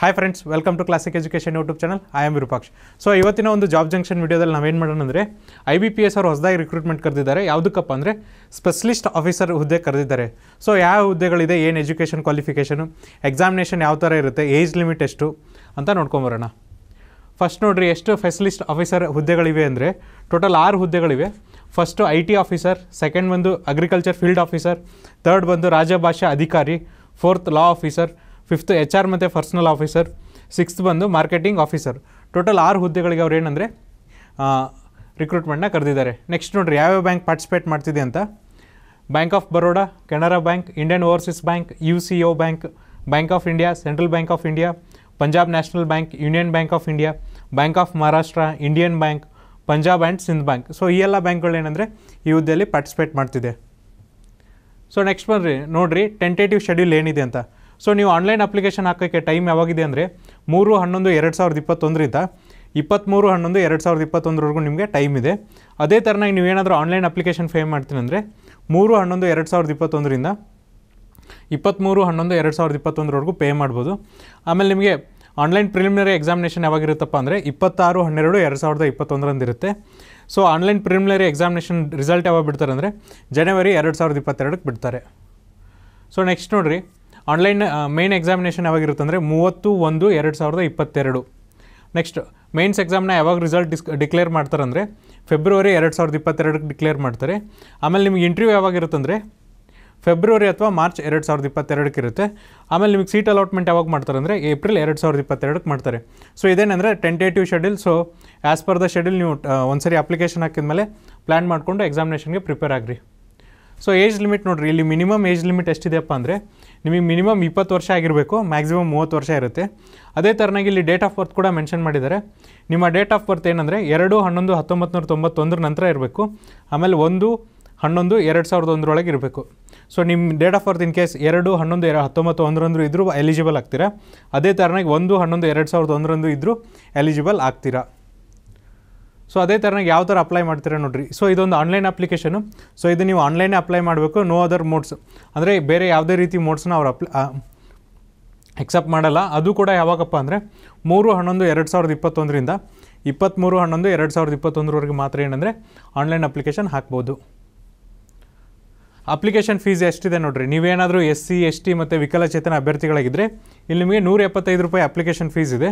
Hi friends welcome to Classic Education YouTube channel I am so ಇವತ್ತಿನ ಒಂದು job junction ವೀಡಿಯೋದಲ್ಲಿ ನಾವೇನು ಮಾಡೋಣ ಅಂದರೆ ಐ ಬಿ ಪಿ ಎಸ್ ಅವರು ಹೊಸದಾಗಿ ರಿಕ್ರೂಟ್ಮೆಂಟ್ ಕರೆದಿದ್ದಾರೆ ಯಾವುದಕ್ಕಪ್ಪ ಅಂದರೆ ಸ್ಪೆಷಲಿಸ್ಟ್ ಆಫೀಸರ್ ಹುದ್ದೆ ಕರೆದಿದ್ದಾರೆ ಸೊ ಯಾವ ಹುದ್ದೆಗಳಿದೆ ಏನು ಎಜುಕೇಷನ್ ಕ್ವಾಲಿಫಿಕೇಷನು ಎಕ್ಸಾಮಿನೇಷನ್ ಯಾವ ಥರ ಇರುತ್ತೆ ಏಜ್ ಲಿಮಿಟ್ ಎಷ್ಟು ಅಂತ ನೋಡ್ಕೊಂಬರೋಣ ಫಸ್ಟ್ ನೋಡಿರಿ ಎಷ್ಟು ಫೆಸಿಲಿಸ್ಟ್ ಆಫೀಸರ್ ಹುದ್ದೆಗಳಿವೆ ಅಂದರೆ ಟೋಟಲ್ ಆರು ಹುದ್ದೆಗಳಿವೆ first I T officer second ಬಂದು ಅಗ್ರಿಕಲ್ಚರ್ ಫೀಲ್ಡ್ ಆಫೀಸರ್ ಥರ್ಡ್ ಬಂದು ರಾಜಭಾಷಾ ಅಧಿಕಾರಿ fourth law officer fifth H R ಮತ್ತು ಪರ್ಸ್ನಲ್ ಆಫೀಸರ್ ಸಿಕ್ಸ್ತ್ ಬಂದು ಮಾರ್ಕೆಟಿಂಗ್ ಆಫೀಸರ್ ಟೋಟಲ್ ಆರು ಹುದ್ದೆಗಳಿಗೆ ಅವ್ರು ಏನಂದರೆ ರಿಕ್ರೂಟ್ಮೆಂಟ್ನ ಕರೆದಿದ್ದಾರೆ ನೆಕ್ಸ್ಟ್ ನೋಡಿರಿ ಯಾವ್ಯಾವ ಬ್ಯಾಂಕ್ ಪಾರ್ಟಿಸಿಪೇಟ್ ಮಾಡ್ತಿದೆ ಅಂತ Bank of Baroda Canara Bank Indian Overseas Bank U C O Bank Bank of India Central Bank of India Punjab National Bank Union Bank of India Bank of Maharashtra Indian Bank Punjab and Sind Bank so ಈ ಎಲ್ಲ ಬ್ಯಾಂಕ್ಗಳೇನೆಂದರೆ ಈ ಹುದ್ದೆಯಲ್ಲಿ participate ಮಾಡ್ತಿದೆ so next ಬನ್ನಿರಿ ನೋಡಿರಿ tentative schedule ಏನಿದೆ ಅಂತ so ನೀವು ಆನ್ಲೈನ್ ಅಪ್ಲಿಕೇಶನ್ ಹಾಕೋಕ್ಕೆ ಟೈಮ್ ಯಾವಾಗಿದೆ ಅಂದರೆ ಮೂರು ಹನ್ನೊಂದು ಎರಡು ಸಾವಿರದ ಇಪ್ಪತ್ತೊಂದರಿಂದ ಇಪ್ಪತ್ತ್ಮೂರು ಹನ್ನೊಂದು ಎರಡು ಸಾವಿರದ ಇಪ್ಪತ್ತೊಂದರವರೆಗೂ ನಿಮಗೆ ಟೈಮ್ ಇದೆ ಅದೇ ಥರನಾಗಿ ನೀವೇನಾದರೂ ಆನ್ಲೈನ್ ಅಪ್ಲಿಕೇಶನ್ ಫೇಮ್ ಮಾಡ್ತೀನಿ ಅಂದರೆ ಮೂರು ಹನ್ನೊಂದು ಎರಡು ಸಾವಿರದ ಇಪ್ಪತ್ತೊಂದರಿಂದ ಇಪ್ಪತ್ತ್ಮೂರು ಹನ್ನೊಂದು ಎರಡು ಸಾವಿರದ ಇಪ್ಪತ್ತೊಂದರವರೆಗೂ ಪೇ ಮಾಡ್ಬೋದು ಆಮೇಲೆ ನಿಮಗೆ ಆನ್ಲೈನ್ ಪ್ರಿಲಿಮಿನರಿ ಎಕ್ಸಾಮಿನೇಷನ್ ಯಾವಾಗಿರುತ್ತಪ್ಪ ಅಂದರೆ ಇಪ್ಪತ್ತಾರು ಹನ್ನೆರಡು ಎರಡು ಸಾವಿರದ ಇಪ್ಪತ್ತೊಂದರಂದಿರುತ್ತೆ so online preliminary examination result ಯಾವಾಗ ಬಿಡ್ತಾರೆ ಅಂದರೆ ಜನವರಿ ಎರಡು ಸಾವಿರದ ಇಪ್ಪತ್ತೆರಡಕ್ಕೆ ಬಿಡ್ತಾರೆ ಸೊ ನೆಕ್ಸ್ಟ್ ನೋಡಿರಿ ಆನ್ಲೈನ್ ಮೇನ್ ಎಕ್ಸಾಮಿನೇಷನ್ ಯಾವಾಗಿರುತ್ತೆ ಅಂದರೆ ಮೂವತ್ತು ಒಂದು ಎರಡು ಸಾವಿರದ ಇಪ್ಪತ್ತೆರಡು ನೆಕ್ಸ್ಟ್ ಮೇನ್ಸ್ ಎಕ್ಸಾಮ್ನ ಯಾವಾಗ ರಿಸಲ್ಟ್ ಡಿಸ್ ಡಿಕ್ಲೇರ್ ಅಂದರೆ ಫೆಬ್ರವರಿ ಎರಡು ಸಾವಿರದ ಇಪ್ಪತ್ತೆರಡಕ್ಕೆ ಡಿಕ್ಲೇರ್ ಮಾಡ್ತಾರೆ ಆಮೇಲೆ ನಿಮ್ಗೆ ಇಂಟರ್ವ್ಯೂ ಯಾವಾಗಿರುತ್ತಂದರೆ ಫೆಬ್ರವರಿ ಅಥವಾ ಮಾರ್ಚ್ ಎರಡು ಸಾವಿರದ ಇಪ್ಪತ್ತೆರಡಕ್ಕೆ ಇರುತ್ತೆ ಆಮೇಲೆ ನಿಮಗೆ ಸೀಟ್ ಅಲಾಟ್ಮೆಂಟ್ ಯಾವಾಗ ಮಾಡ್ತಾರೆ ಅಂದರೆ ಏಪ್ರಿಲ್ ಎರಡು ಸಾವಿರದ ಇಪ್ಪತ್ತೆರಡಕ್ಕೆ ಮಾಡ್ತಾರೆ ಸೊ ಇದೇನೆಂದರೆ tentative schedule so as per the schedule ನೀವು ಸರಿ ಅಪ್ಲಿಕೇಶನ್ ಹಾಕಿದ ಮೇಲೆ ಪ್ಲ್ಯಾನ್ ಮಾಡಿಕೊಂಡು ಎಕ್ಸಾಮಿನೇಷನ್ಗೆ ಪ್ರಿಪೇರ್ ಆಗಿರಿ ಸೊ ಏಜ್ ಲಿಮಿಟ್ ನೋಡಿರಿ ಇಲ್ಲಿ ಮಿನಿಮಮ್ ಏಜ್ ಲಿಮಿಟ್ ಎಷ್ಟಿದೆಯಪ್ಪ ಅಂದರೆ ನಿಮಗೆ ಮಿನಿಮಮ್ ಇಪ್ಪತ್ತು ವರ್ಷ ಆಗಿರಬೇಕು ಮ್ಯಾಕ್ಸಿಮಮ್ ಮೂವತ್ತು ವರ್ಷ ಇರುತ್ತೆ ಅದೇ ಥರನಾಗಿ ಇಲ್ಲಿ ಡೇಟ್ ಆಫ್ ಬರ್ತ್ ಕೂಡ ಮೆನ್ಷನ್ ಮಾಡಿದ್ದಾರೆ ನಿಮ್ಮ ಡೇಟ್ ಆಫ್ ಬರ್ತ್ ಏನಂದರೆ ಎರಡು ಹನ್ನೊಂದು ಹತ್ತೊಂಬತ್ತು ನೂರ ತೊಂಬತ್ತೊಂದರ ನಂತರ ಇರಬೇಕು ಆಮೇಲೆ ಒಂದು ಹನ್ನೊಂದು ಎರಡು ಸಾವಿರದ ಒಂದರೊಳಗೆ ಇರಬೇಕು ಸೊ ನಿಮ್ಮ date of birth in case ಎರಡು ಹನ್ನೊಂದು ಎರಡು ಹತ್ತೊಂಬತ್ತು ಒಂದರಂದರು ಇದ್ದರೂ ಎಲಿಜಿಬಲ್ ಆಗ್ತೀರಾ ಅದೇ ಥರನಾಗಿ ಒಂದು ಹನ್ನೊಂದು ಎರಡು ಸಾವಿರದ ಒಂದರಂದು ಇದ್ದರೂ ಎಲಿಜಿಬಲ್ ಆಗ್ತೀರಾ ಸೊ ಅದೇ ಥರನಾಗಿ ಯಾವ ಥರ ಅಪ್ಲೈ ಮಾಡ್ತೀರಾ ನೋಡ್ರಿ ಸೊ ಇದೊಂದು ಆನ್ಲೈನ್ ಅಪ್ಲಿಕೇಶನು ಸೊ ಇದು ನೀವು ಆನ್ಲೈನೇ ಅಪ್ಲೈ ಮಾಡಬೇಕು ನೋ ಅದರ್ ಮೋಡ್ಸ್ ಅಂದರೆ ಬೇರೆ ಯಾವುದೇ ರೀತಿ ಮೋಡ್ಸ್ನ ಅವ್ರು ಅಪ್ಲ ಎಕ್ಸೆಪ್ಟ್ ಮಾಡಲ್ಲ ಅದು ಕೂಡ ಯಾವಾಗಪ್ಪ ಅಂದರೆ ಮೂರು ಹನ್ನೊಂದು ಎರಡು ಸಾವಿರದ ಇಪ್ಪತ್ತೊಂದರಿಂದ ಇಪ್ಪತ್ತ್ಮೂರು ಹನ್ನೊಂದು ಎರಡು ಸಾವಿರದ ಇಪ್ಪತ್ತೊಂದರವರೆಗೆ ಮಾತ್ರ ಏನಂದರೆ ಆನ್ಲೈನ್ ಅಪ್ಲಿಕೇಶನ್ ಹಾಕ್ಬೋದು ಅಪ್ಲಿಕೇಶನ್ ಫೀಸ್ ಎಷ್ಟಿದೆ ನೋಡಿರಿ ನೀವೇನಾದರೂ ಎಸ್ ಸಿ ಎಸ್ ಟಿ ಮತ್ತು ವಿಕಲಚೇತನ ಅಭ್ಯರ್ಥಿಗಳಾಗಿದ್ದರೆ ಇಲ್ಲಿ ನಿಮಗೆ ನೂರ ಎಪ್ಪತ್ತೈದು ರೂಪಾಯಿ ಅಪ್ಲಿಕೇಶನ್ ಫೀಸ್ ಇದೆ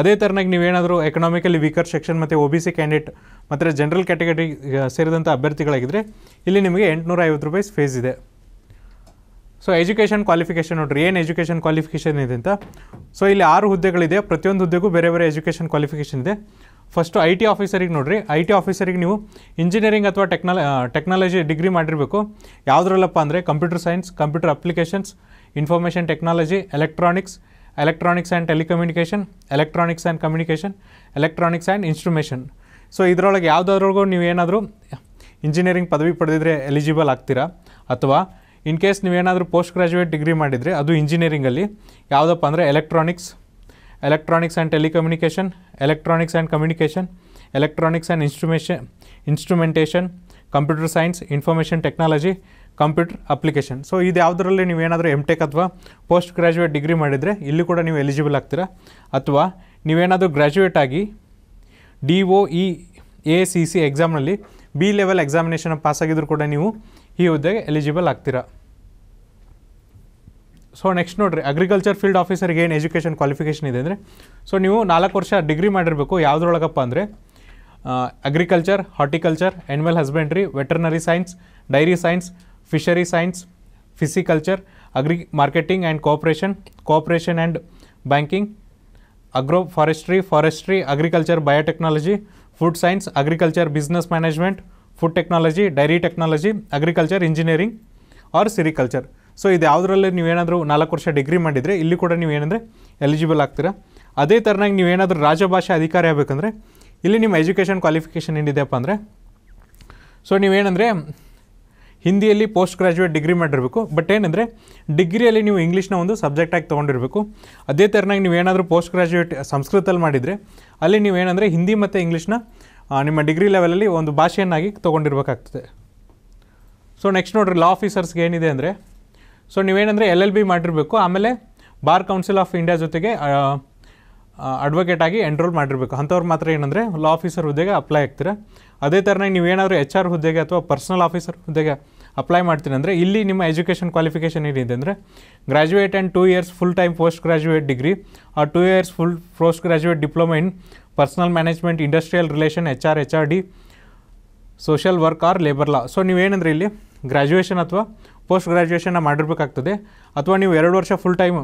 ಅದೇ ಥರನಾಗಿ ನೀವೇನಾದರೂ ಎಕನಾಮಿಕಲಿ ವೀಕರ್ ಸೆಕ್ಷನ್ ಮತ್ತು ಒ ಬಿ ಸಿ ಕ್ಯಾಂಡಿಡೇಟ್ ಮತ್ತು ಜನರಲ್ ಕ್ಯಾಟಗರಿ ಸೇರಿದಂಥ ಅಭ್ಯರ್ಥಿಗಳಾಗಿದ್ದರೆ ಇಲ್ಲಿ ನಿಮಗೆ ಎಂಟುನೂರ ಐವತ್ತು ರೂಪಾಯಿ ಫೀಸ್ ಇದೆ ಸೊ ಎಜುಕೇಷನ್ ಕ್ವಾಲಿಫಿಕೇಷನ್ ನೋಡ್ರಿ ಏನು ಎಜುಕೇಷನ್ ಕ್ವಾಲಿಫಿಕೇಷನ್ ಇದೆ ಅಂತ ಸೊ ಇಲ್ಲಿ ಆರು ಹುದ್ದೆಗಳಿದೆ ಪ್ರತಿಯೊಂದು ಹುದ್ದೆಗೂ ಬೇರೆ ಬೇರೆ ಎಜುಕೇಷನ್ ಕ್ವಾಲಿಫಿಕೇಷನ್ ಇದೆ ಫಸ್ಟು ಐ ಟಿ ಆಫೀಸರಿಗೆ ನೋಡಿರಿ ಐ ಟಿ ಆಫೀಸರಿಗೆ ನೀವು ಇಂಜಿನಿಯರಿಂಗ್ ಅಥವಾ ಟೆಕ್ನಾಲ ಟೆಕ್ನಾಲಜಿ ಡಿಗ್ರಿ ಮಾಡಿರಬೇಕು ಯಾವುದ್ರಲ್ಲಪ್ಪ ಅಂದರೆ computer science computer applications information technology electronics electronics and telecommunication electronics and communication electronics and instrumentation so ಇದರೊಳಗೆ ಯಾವುದಾದ್ರಿಗೂ ನೀವು ಏನಾದರೂ ಇಂಜಿನಿಯರಿಂಗ್ ಪದವಿ ಪಡೆದಿದ್ರೆ ಎಲಿಜಿಬಲ್ ಆಗ್ತೀರಾ ಅಥವಾ ಇನ್ ಕೇಸ್ ನೀವೇನಾದರೂ ಪೋಸ್ಟ್ ಗ್ರ್ಯಾಜುಯೇಟ್ ಡಿಗ್ರಿ ಮಾಡಿದರೆ ಅದು ಇಂಜಿನಿಯರಿಂಗಲ್ಲಿ ಯಾವುದಪ್ಪ ಅಂದರೆ electronics electronics and telecommunication, electronics and communication, electronics and instrumentation, instrumentation, computer science, information technology, Computer Application So, ಇದು ಯಾವುದರಲ್ಲಿ ನೀವು ಏನಾದರೂ ಎಮ್ ಟೆಕ್ ಅಥವಾ ಪೋಸ್ಟ್ ಗ್ರ್ಯಾಜುಯೇಟ್ degree. ಮಾಡಿದರೆ ಇಲ್ಲಿ ಕೂಡ ನೀವು ಎಲಿಜಿಬಲ್ ಆಗ್ತೀರಾ ಅಥವಾ ನೀವೇನಾದರೂ ಗ್ರ್ಯಾಜುಯೇಟ್ ಆಗಿ D O E A C C ಎಕ್ಸಾಮ್ನಲ್ಲಿ ಪಾಸ್ ಆಗಿದ್ರು ಕೂಡ ನೀವು ಈ ಎಲಿಜಿಬಲ್ ಆಗ್ತೀರಾ ಸೋ ನೆಕ್ಸ್ಟ್ ನೋಡಿ ಅಗ್ರಿಕಲ್ಚರ್ ಫೀಲ್ಡ್ ಆಫೀಸರ್ ಗೆ ಏನ್ ಎಜುಕೇಶನ್ ಕ್ವಾಲಿಫಿಕೇಶನ್ ಇದೆ ಅಂದ್ರೆ ಸೋ ನೀವು 4 ವರ್ಷ ಡಿಗ್ರಿ ಮಾಡಿರಬೇಕು ಯಾವದರೊಳಗಪ್ಪ ಅಂದ್ರೆ agriculture horticulture animal husbandry veterinary science dairy science fishery science pisciculture agri marketing and cooperation cooperation and banking agro forestry forestry agriculture biotechnology food science agriculture business management food technology dairy technology agriculture engineering or sericulture so ಇದು ಯಾವುದರಲ್ಲೇ ನೀವೇನಾದರೂ ನಾಲ್ಕು ವರ್ಷ degree ಮಾಡಿದರೆ ಇಲ್ಲಿ ಕೂಡ ನೀವೇನಂದರೆ eligible ಆಗ್ತೀರಾ ಅದೇ ಥರನಾಗಿ ನೀವೇನಾದರೂ ರಾಜಭಾಷೆ ಅಧಿಕಾರಿ ಆಗಬೇಕಂದ್ರೆ ಇಲ್ಲಿ ನಿಮ್ಮ ಎಜುಕೇಷನ್ ಕ್ವಾಲಿಫಿಕೇಷನ್ ಏನಿದೆಯಪ್ಪ ಅಂದರೆ ಸೊ ನೀವೇನಂದರೆ ಹಿಂದಿಯಲ್ಲಿ ಪೋಸ್ಟ್ ಗ್ರ್ಯಾಜುಯೇಟ್ ಡಿಗ್ರಿ ಮಾಡಿರಬೇಕು ಬಟ್ ಏನಂದರೆ ಡಿಗ್ರಿಯಲ್ಲಿ ನೀವು ಇಂಗ್ಲೀಷ್ನ ಒಂದು ಸಬ್ಜೆಕ್ಟಾಗಿ ತೊಗೊಂಡಿರಬೇಕು ಅದೇ ಥರನಾಗಿ ನೀವೇನಾದರೂ ಪೋಸ್ಟ್ ಗ್ರ್ಯಾಜುಯೇಟ್ ಸಂಸ್ಕೃತಲ್ಲಿ ಮಾಡಿದರೆ ಅಲ್ಲಿ ನೀವೇನಂದರೆ ಹಿಂದಿ ಮತ್ತು ಇಂಗ್ಲೀಷ್ನ ನಿಮ್ಮ ಡಿಗ್ರಿ ಲೆವೆಲಲ್ಲಿ ಒಂದು ಭಾಷೆಯನ್ನಾಗಿ ತೊಗೊಂಡಿರ್ಬೇಕಾಗ್ತದೆ ಸೊ ನೆಕ್ಸ್ಟ್ ನೋಡಿರಿ ಲಾ ಆಫೀಸರ್ಸ್ಗೆ ಏನಿದೆ ಅಂದರೆ ಸೊ ನೀವೇನಂದರೆ ಎಲ್ ಎಲ್ ಬಿ ಮಾಡಿರಬೇಕು ಆಮೇಲೆ ಬಾರ್ ಕೌನ್ಸಿಲ್ ಆಫ್ ಇಂಡಿಯಾ ಜೊತೆಗೆ ಅಡ್ವೊಕೇಟ್ ಆಗಿ ಎನ್ರೋಲ್ ಮಾಡಿರಬೇಕು ಅಂಥವ್ರು ಮಾತ್ರ ಏನಂದರೆ ಲಾ ಆಫೀಸರ್ ಹುದ್ದೆಗೆ ಅಪ್ಲೈ ಆಗ್ತೀರ ಅದೇ ಥರನೇ ನೀವೇನಾದರೂ ಎಚ್ ಆರ್ ಹುದ್ದೆಗೆ ಅಥವಾ ಪರ್ಸನಲ್ ಆಫೀಸರ್ ಹುದ್ದೆಗೆ ಅಪ್ಲೈ ಮಾಡ್ತೀನಿ ಅಂದರೆ ಇಲ್ಲಿ ನಿಮ್ಮ ಎಜುಕೇಷನ್ ಕ್ವಾಲಿಫಿಕೇಷನ್ ಏನಿದೆ ಅಂದರೆ graduate and two years full time post graduate degree or two years full post graduate diploma in personnel management industrial relation H R H R D social work or labour law so ನೀವೇನಂದರೆ ಇಲ್ಲಿ graduation ಅಥವಾ post ಗ್ರ್ಯಾಜುಯೇಷನ್ನ ಮಾಡಿರಬೇಕಾಗ್ತದೆ ಅಥವಾ ನೀವು ಎರಡು ವರ್ಷ full time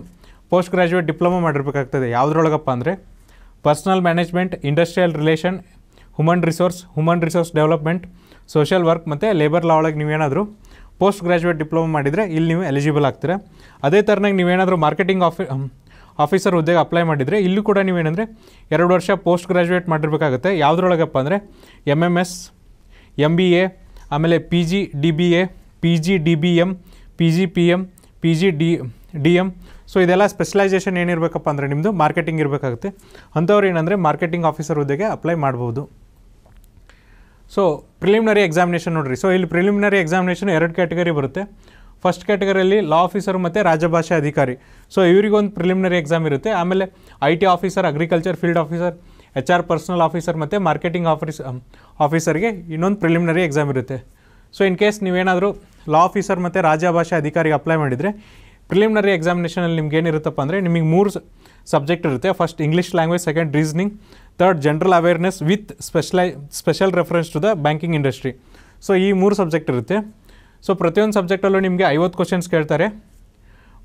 post graduate diploma ಮಾಡಿರಬೇಕಾಗ್ತದೆ ಯಾವುದ್ರೊಳಗಪ್ಪ ಅಂದರೆ personnel management industrial relation human resource human resource development social work ಮತ್ತು ಲೇಬರ್ ಲಾ ಒಳಗೆ ನೀವೇನಾದರೂ ಪೋಸ್ಟ್ ಗ್ರ್ಯಾಜುಯೇಟ್ ಡಿಪ್ಲೊಮಾ ಮಾಡಿದರೆ ಇಲ್ಲಿ ನೀವು ಎಲಿಜಿಬಲ್ ಆಗ್ತೀರಾ ಅದೇ ಥರನಾಗಿ ನೀವೇನಾದರೂ ಮಾರ್ಕೆಟಿಂಗ್ ಆಫಿ ಆಫೀಸರ್ ಹುದ್ದೆಗೆ ಅಪ್ಲೈ ಮಾಡಿದರೆ ಇಲ್ಲೂ ಕೂಡ ನೀವೇನಂದರೆ ಎರಡು ವರ್ಷ ಪೋಸ್ಟ್ ಗ್ರ್ಯಾಜುಯೇಟ್ ಮಾಡಿರಬೇಕಾಗುತ್ತೆ ಯಾವುದ್ರೊಳಗಪ್ಪ ಅಂದರೆ M M S M B A ಆಮೇಲೆ P G D B A P G D B M P G P M P G D D M so ಇದೆಲ್ಲ ಸ್ಪೆಷಲೈಸೇಷನ್ ಏನಿರಬೇಕಪ್ಪ ಅಂದರೆ ನಿಮ್ಮದು ಮಾರ್ಕೆಟಿಂಗ್ ಇರಬೇಕಾಗುತ್ತೆ ಅಂಥವ್ರು ಏನಂದರೆ ಮಾರ್ಕೆಟಿಂಗ್ ಆಫೀಸರ್ ಹುದ್ದೆಗೆ ಅಪ್ಲೈ ಮಾಡ್ಬೋದು ಸೊ ಪ್ರಿಲಿಮಿನರಿ ಎಕ್ಸಾಮಿನೇಷನ್ ನೋಡಿರಿ ಸೊ ಇಲ್ಲಿ ಪ್ರಿಲಿಮಿನರಿ ಎಕ್ಸಾಮಿನೇಷನ್ ಎರಡು ಕ್ಯಾಟಗರಿ ಬರುತ್ತೆ ಫಸ್ಟ್ ಕ್ಯಾಟಗರಿಯಲ್ಲಿ ಲಾ ಆಫೀಸರ್ ಮತ್ತು ರಾಜಭಾಷೆ ಅಧಿಕಾರಿ ಸೊ ಇವರಿಗೊಂದು ಪ್ರಿಲಿಮಿನರಿ ಎಕ್ಸಾಮ್ ಇರುತ್ತೆ ಆಮೇಲೆ I T officer agriculture field officer H R personnel officer ಮತ್ತು ಮಾರ್ಕೆಟಿಂಗ್ ಆಫೀಸ್ ಆಫೀಸರ್ಗೆ ಇನ್ನೊಂದು ಪ್ರಿಲಿಮಿನರಿ ಎಕ್ಸಾಮ್ ಇರುತ್ತೆ ಸೊ ಇನ್ ಕೇಸ್ ನೀವೇನಾದರೂ ಲಾ ಆಫೀಸರ್ ಮತ್ತು ರಾಜಭಾಷೆ ಅಧಿಕಾರಿಗೆ ಅಪ್ಲೈ ಮಾಡಿದರೆ ಪ್ರಿಲಿಮಿನರಿ ಎಕ್ಸಾಮಿನೇಷನಲ್ಲಿ ನಿಮ್ಗೆ ಏನಿರುತ್ತಪ್ಪ ಅಂದರೆ ನಿಮಗೆ ಮೂರು ಸಬ್ಜೆಕ್ಟ್ ಇರುತ್ತೆ first English language second reasoning third general awareness with ಸ್ಪೆಷಲೈ special reference to the banking industry so ಈ ಮೂರು ಸಬ್ಜೆಕ್ಟ್ ಇರುತ್ತೆ ಸೊ ಪ್ರತಿಯೊಂದು ಸಬ್ಜೆಕ್ಟಲ್ಲೂ ನಿಮಗೆ ಐವತ್ತು ಕ್ವಶನ್ಸ್ ಕೇಳ್ತಾರೆ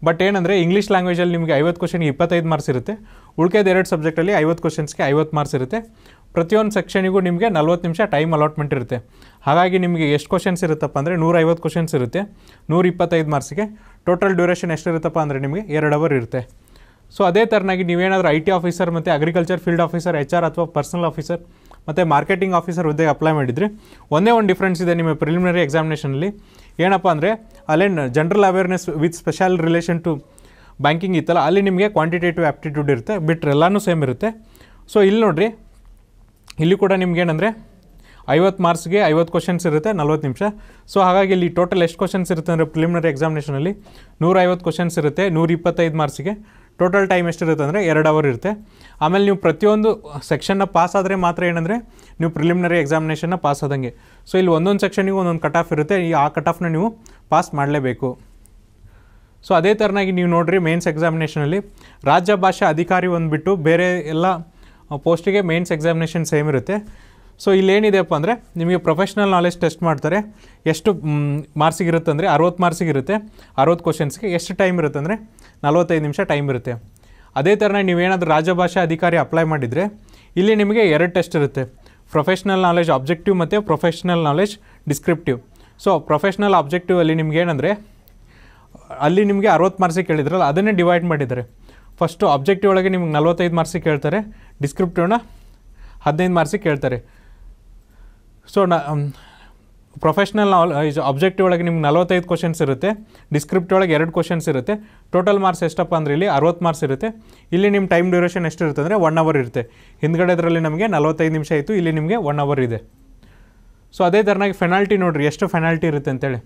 ಬಟ್ ಏನಂದರೆ ಇಂಗ್ಲೀಷ್ ಲ್ಯಾಂಗ್ವೇಜಲ್ಲಿ ನಿಮಗೆ ಐವತ್ತು ಕ್ವಶನ್ಗೆ ಇಪ್ಪತ್ತೈದು ಮಾರ್ಕ್ಸ್ ಇರುತ್ತೆ ಉಳ್ಕೆದ ಎರಡು ಸಬ್ಜೆಕ್ಟಲ್ಲಿ ಐವತ್ತು ಕ್ವಶನ್ಸ್ಗೆ ಐವತ್ತು ಮಾರ್ಕ್ಸ್ ಇರುತ್ತೆ ಪ್ರತಿಯೊಂದು ಸೆಕ್ಷನಿಗೂ ನಿಮಗೆ ನಲ್ವತ್ತು ನಿಮಿಷ ಟೈಮ್ ಅಲಾಟ್ಮೆಂಟ್ ಇರುತ್ತೆ ಹಾಗಾಗಿ ನಿಮಗೆ ಎಷ್ಟು ಕ್ವಶನ್ಸ್ ಇರುತ್ತಪ್ಪ ಅಂದರೆ ನೂರೈವತ್ತು ಕ್ವಶನ್ಸ್ ಇರುತ್ತೆ ನೂರ ಇಪ್ಪತ್ತೈದು ಮಾರ್ಕ್ಸ್ಗೆ ಟೋಟಲ್ ಡ್ಯೂರೇಷನ್ ಎಷ್ಟಿರುತ್ತಪ್ಪ ಅಂದರೆ ನಿಮಗೆ ಎರಡು ಅವರ್ ಇರುತ್ತೆ ಸೊ ಅದೇ ಥರನಾಗಿ ನೀವೇನಾದರೂ ಐ ಟಿ ಆಫೀಸರ್ ಮತ್ತು agriculture field officer H R ಅಥವಾ ಪರ್ಸನಲ್ ಆಫೀಸರ್ ಮತ್ತು ಮಾರ್ಕೆಟಿಂಗ್ ಆಫೀಸರ್ ಹುದ್ದೆಗೆ ಅಪ್ಲೈ ಮಾಡಿದರೆ ಒಂದೇ ಒಂದು ಡಿಫ್ರೆನ್ಸ್ ಇದೆ ನಿಮ್ಮ ಪ್ರಿಲಿಮಿನರಿ ಎಕ್ಸಾಮಿನೇಷನಲ್ಲಿ ಏನಪ್ಪ ಅಂದರೆ ಅಲ್ಲೇನು general awareness with special relation to banking ಇತ್ತಲ್ಲ ಅಲ್ಲಿ ನಿಮಗೆ ಕ್ವಾಂಟಿಟೇಟಿವ್ ಆ್ಯಪ್ಟಿಟ್ಯೂಡ್ ಇರುತ್ತೆ ಬಿಟ್ಟರೆ ಎಲ್ಲನೂ ಸೇಮ್ ಇರುತ್ತೆ ಸೊ ಇಲ್ಲಿ ನೋಡಿರಿ ಇಲ್ಲಿ ಕೂಡ ನಿಮ್ಗೇನಂದರೆ ಐವತ್ತು ಮಾರ್ಕ್ಸ್ಗೆ ಐವತ್ತು ಕ್ವಶನ್ಸ್ ಇರುತ್ತೆ ನಲ್ವತ್ತು ನಿಮಿಷ ಸೊ ಹಾಗಾಗಿ ಇಲ್ಲಿ ಟೋಟಲ್ ಎಷ್ಟು ಕ್ವಶನ್ಸ್ ಇರುತ್ತೆ ಅಂದರೆ ಪ್ರಿಲಿಮಿನರಿ ಎಕ್ಸಾಮಿನೇಷನಲ್ಲಿ ಐವತ್ತು ಕ್ವಶನ್ಸ್ ಇರುತ್ತೆ ನೂರ ಇಪ್ಪತ್ತೈದು ಮಾರ್ಕ್ಸಿಗೆ ಟೋಟಲ್ ಟೈಮ್ ಎಷ್ಟಿರುತ್ತೆ ಅಂದರೆ ಎರಡು ಅವರ್ ಇರುತ್ತೆ ಆಮೇಲೆ ನೀವು ಪ್ರತಿಯೊಂದು ಸೆಕ್ಷನ್ನ ಪಾಸ್ ಆದರೆ ಮಾತ್ರ ಏನಂದರೆ ನೀವು ಪ್ರಿಲಿಮಿನರಿ ಎಕ್ಸಾಮಿನೇಷನ್ನ ಪಾಸ್ ಆದಂಗೆ ಸೊ ಇಲ್ಲಿ ಒಂದೊಂದು ಸೆಕ್ಷನಿಗೂ ಒಂದೊಂದು ಕಟ್ ಆಫ್ ಇರುತ್ತೆ ಈ ಆ ಕಟ್ ಆಫ್ನ ನೀವು ಪಾಸ್ ಮಾಡಲೇಬೇಕು ಸೊ ಅದೇ ಥರನಾಗಿ ನೀವು ನೋಡಿರಿ ಮೇನ್ಸ್ ಎಕ್ಸಾಮಿನೇಷನಲ್ಲಿ ರಾಜ್ಯ ಭಾಷಾ ಅಧಿಕಾರಿ ಒಂದುಬಿಟ್ಟು ಬೇರೆ ಎಲ್ಲ ಪೋಸ್ಟಿಗೆ ಮೇನ್ಸ್ ಎಕ್ಸಾಮಿನೇಷನ್ ಸೇಮ್ ಇರುತ್ತೆ ಸೊ ಇಲ್ಲೇನಿದೆಯಪ್ಪ ಅಂದರೆ ನಿಮಗೆ ಪ್ರೊಫೆಷ್ನಲ್ ನಾಲೆಜ್ ಟೆಸ್ಟ್ ಮಾಡ್ತಾರೆ ಎಷ್ಟು ಮಾರ್ಕ್ಸಿಗೆ ಇರುತ್ತೆ ಅಂದರೆ ಅರವತ್ತು ಮಾರ್ಕ್ಸಿಗೆ ಇರುತ್ತೆ ಅರವತ್ತು ಕ್ವಶನ್ಸ್ಗೆ ಎಷ್ಟು ಟೈಮ್ ಇರುತ್ತೆ ಅಂದರೆ ನಲ್ವತ್ತೈದು ನಿಮಿಷ ಟೈಮ್ ಇರುತ್ತೆ ಅದೇ ಥರನೇ ನೀವೇನಾದರೂ ರಾಜಭಾಷಾ ಅಧಿಕಾರಿ ಅಪ್ಲೈ ಮಾಡಿದರೆ ಇಲ್ಲಿ ನಿಮಗೆ ಎರಡು ಟೆಸ್ಟ್ ಇರುತ್ತೆ ಪ್ರೊಫೆಷ್ನಲ್ ನಾಲೆಜ್ ಆಬ್ಜೆಕ್ಟಿವ್ ಮತ್ತು professional knowledge descriptive so professional objective ಅಲ್ಲಿ ನಿಮ್ಗೆ ಏನಂದರೆ ಅಲ್ಲಿ ನಿಮಗೆ ಅರವತ್ತು ಮಾರ್ಕ್ಸಿಗೆ ಕೇಳಿದ್ರಲ್ಲ ಅದನ್ನೇ ಡಿವೈಡ್ ಮಾಡಿದ್ದಾರೆ ಫಸ್ಟು ಆಬ್ಜೆಕ್ಟಿವ್ ಒಳಗೆ ನಿಮ್ಗೆ ನಲ್ವತ್ತೈದು ಮಾರ್ಕ್ಸಿಗೆ ಕೇಳ್ತಾರೆ ಡಿಸ್ಕ್ರಿಪ್ಟಿವ್ನ ಹದಿನೈದು ಮಾರ್ಕ್ಸಿಗೆ ಕೇಳ್ತಾರೆ ಸೊ ನ ಪ್ರೊಫೆಷ್ನಲ್ ಇದು ಅಬ್ಜೆಕ್ಟಿವ್ ಒಳಗೆ ನಿಮ್ಗೆ ನಲವತ್ತೈದು ಕ್ವಶನ್ಸ್ ಇರುತ್ತೆ ಡಿಸ್ಕ್ರಿಪ್ಟಿವ್ ಒಳಗೆ ಎರಡು ಕ್ವಶನ್ಸ್ ಇರುತ್ತೆ ಟೋಟಲ್ ಮಾರ್ಕ್ಸ್ ಎಷ್ಟಪ್ಪ ಅಂದರೆ ಇಲ್ಲಿ ಅರವತ್ತು ಮಾರ್ಕ್ಸ್ ಇರುತ್ತೆ ಇಲ್ಲಿ ನಿಮ್ಮ ಟೈಮ್ ಡ್ಯೂರೇಷನ್ ಎಷ್ಟಿರುತ್ತೆ ಅಂದರೆ ಒನ್ ಅವರ್ ಇರುತ್ತೆ ಹಿಂದ್ಗಡೆದ್ರಲ್ಲಿ ನಮಗೆ ನಲವತ್ತೈದು ನಿಮಿಷ ಆಯಿತು ಇಲ್ಲಿ ನಿಮಗೆ ಒನ್ ಅವರ್ ಇದೆ ಸೊ ಅದೇ ಥರನಾಗಿ ಫೆನಾಲ್ಟಿ ನೋಡಿರಿ ಎಷ್ಟು ಫೆನಾಲ್ಟಿ ಇರುತ್ತೆ ಅಂತೇಳಿ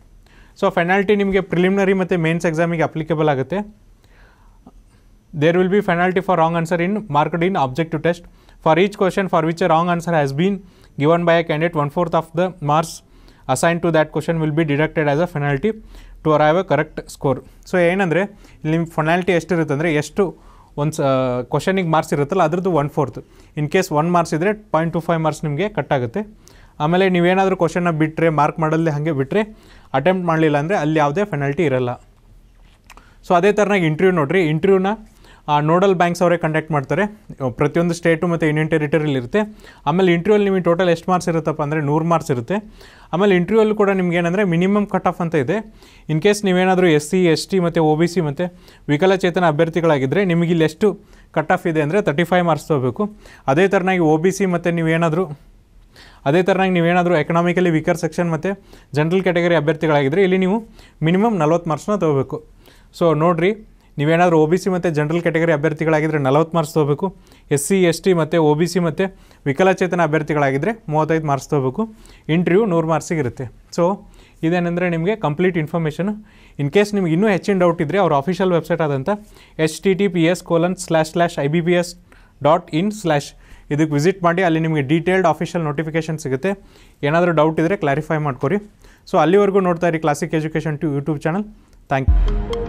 ಸೊ ಫೆನಾಲ್ಟಿ ನಿಮಗೆ ಪ್ರಿಲಿಮಿನರಿ ಮತ್ತು ಮೇನ್ಸ್ ಎಕ್ಸಾಮಿಗೆ ಅಪ್ಲಿಕೇಬಲ್ ಆಗುತ್ತೆ there will be penalty for wrong answer in marked in objective test for each question for which wrong answer has been given by a candidate, one fourth of the marks assigned to that question will be deducted as a penalty to arrive a correct score so ಏನಂದರೆ ಇಲ್ಲಿ ನಿಮ್ಮ ಫೊನಾಲಿಟಿ ಎಷ್ಟಿರುತ್ತೆ ಅಂದರೆ ಎಷ್ಟು ಒಂದು ಸ ಕ್ವಶನಿಗೆ marks ಇರುತ್ತಲ್ಲ ಅದ್ರದ್ದು one fourth in case one marks ಇದ್ದರೆ ಪಾಯಿಂಟ್ ಟು ಫೈವ್ ಮಾರ್ಕ್ಸ್ ನಿಮಗೆ ಕಟ್ ಆಗುತ್ತೆ ಆಮೇಲೆ ನೀವೇನಾದರೂ ಕ್ವಶನ್ನ ಬಿಟ್ಟರೆ ಮಾರ್ಕ್ ಮಾಡಲ್ಲೇ ಹಾಗೆ ಬಿಟ್ಟರೆ ಅಟೆಂಪ್ಟ್ ಮಾಡಲಿಲ್ಲ ಅಂದರೆ ಅಲ್ಲಿ ಯಾವುದೇ ಫೆನಾಲ್ಟಿ ಇರಲ್ಲ ಸೊ ಅದೇ ಥರನಾಗಿ ಇಂಟರ್ವ್ಯೂ ನೋಡಿರಿ ಇಂಟರ್ವ್ಯೂನ ಆ ನೋಡಲ್ ಬ್ಯಾಂಕ್ಸ್ ಅವರೇ ಕಂಡಕ್ಟ್ ಮಾಡ್ತಾರೆ ಪ್ರತಿಯೊಂದು ಸ್ಟೇಟು ಮತ್ತು ಯೂನಿಯನ್ ಟೆರಿಟರಿಲಿ ಇರುತ್ತೆ ಆಮೇಲೆ ಇಂಟ್ರ್ಯೂವಲ್ಲಿ ನಿಮಗೆ ಟೋಟಲ್ ಎಷ್ಟು ಮಾರ್ಕ್ಸ್ ಇರುತ್ತಪ್ಪ ಅಂದರೆ ನೂರು ಮಾರ್ಕ್ಸ್ ಇರುತ್ತೆ ಆಮೇಲೆ ಇಂಟ್ರ್ಯೂವಲ್ಲಿ ಕೂಡ ನಿಮ್ಗೆ ಏನಂದರೆ ಮಿನಿಮಮ್ ಕಟ್ ಆಫ್ ಅಂತ ಇದೆ ಇನ್ ಕೇಸ್ ನೀವೇನಾದರೂ ಎಸ್ ಸಿ ಎಸ್ ಟಿ ಮತ್ತು ಒ ಬಿ ಸಿ ಮತ್ತು ವಿಕಲಚೇತನ ಅಭ್ಯರ್ಥಿಗಳಾಗಿದ್ದರೆ ನಿಮಗೆ ಇಲ್ಲಿ ಎಷ್ಟು ಕಟ್ ಆಫ್ ಇದೆ ಅಂದರೆ ತರ್ಟಿ ಫೈವ್ ಮಾರ್ಕ್ಸ್ ತೊಗೋಬೇಕು ಅದೇ ಥರನಾಗಿ ಒ ಬಿ ಸಿ ಮತ್ತು ನೀವೇನಾದರೂ ಅದೇ ಥರನಾಗಿ ನೀವೇನಾದರೂ ಎಕನಾಮಿಕಲಿ ವೀಕರ್ ಸೆಕ್ಷನ್ ಮತ್ತು ಜನರಲ್ ಕ್ಯಾಟಗರಿ ಅಭ್ಯರ್ಥಿಗಳಾಗಿದ್ದರೆ ಇಲ್ಲಿ ನೀವು ಮಿನಿಮಮ್ ನಲ್ವತ್ತು ಮಾರ್ಕ್ಸ್ನ ತೊಗೋಬೇಕು ಸೊ ನೋಡಿರಿ ನೀವೇನಾದರೂ ಒ ಬಿ ಸಿ ಮತ್ತು ಜನರಲ್ ಕ್ಯಾಟಗರಿ ಅಭ್ಯರ್ಥಿಗಳಾಗಿದ್ದರೆ ನಲವತ್ತು ಮಾರ್ಕ್ಸ್ ತೊಗೋಬೇಕು ಎಸ್ ಸಿ ಎಸ್ ಟಿ ಮತ್ತು ಒ ಬಿ ಸಿ ಮತ್ತು ವಿಕಲಚೇತನ ಅಭ್ಯರ್ಥಿಗಳಾಗಿದ್ದರೆ ಮೂವತ್ತೈದು ಮಾರ್ಕ್ಸ್ ತೊಗೋಬೇಕು ಇಂಟರ್ವ್ಯೂ ನೂರು ಇರುತ್ತೆ ಸೊ ಇದೇನೆಂದರೆ ನಿಮಗೆ ಕಂಪ್ಲೀಟ್ ಇನ್ಫಾರ್ಮೇಷನು ಇನ್ ಕೇಸ್ ನಿಮ್ಗೆ ಇನ್ನೂ ಹೆಚ್ಚಿನ ಡೌಟ್ ಇದ್ದರೆ ಅವ್ರ ಆಫಿಷಿಯಲ್ ವೆಬ್ಸೈಟ್ ಆದಂಥ H T T P S colon slash slash I B B S dot in slash ಇದಕ್ಕೆ ವಿಸಿಟ್ ಮಾಡಿ ಅಲ್ಲಿ ನಿಮಗೆ ಡೀಟೇಲ್ಡ್ ಆಫಿಷಿಯಲ್ ನೋಟಿಫಿಕೇಷನ್ ಸಿಗುತ್ತೆ ಏನಾದರೂ ಡೌಟ್ ಇದ್ದರೆ ಕ್ಲಾರಿಫೈ ಮಾಡ್ಕೊರಿ ಸೊ ಅಲ್ಲಿವರೆಗೂ ನೋಡ್ತಾ ಇರಿ Classic Education to YouTube channel thank you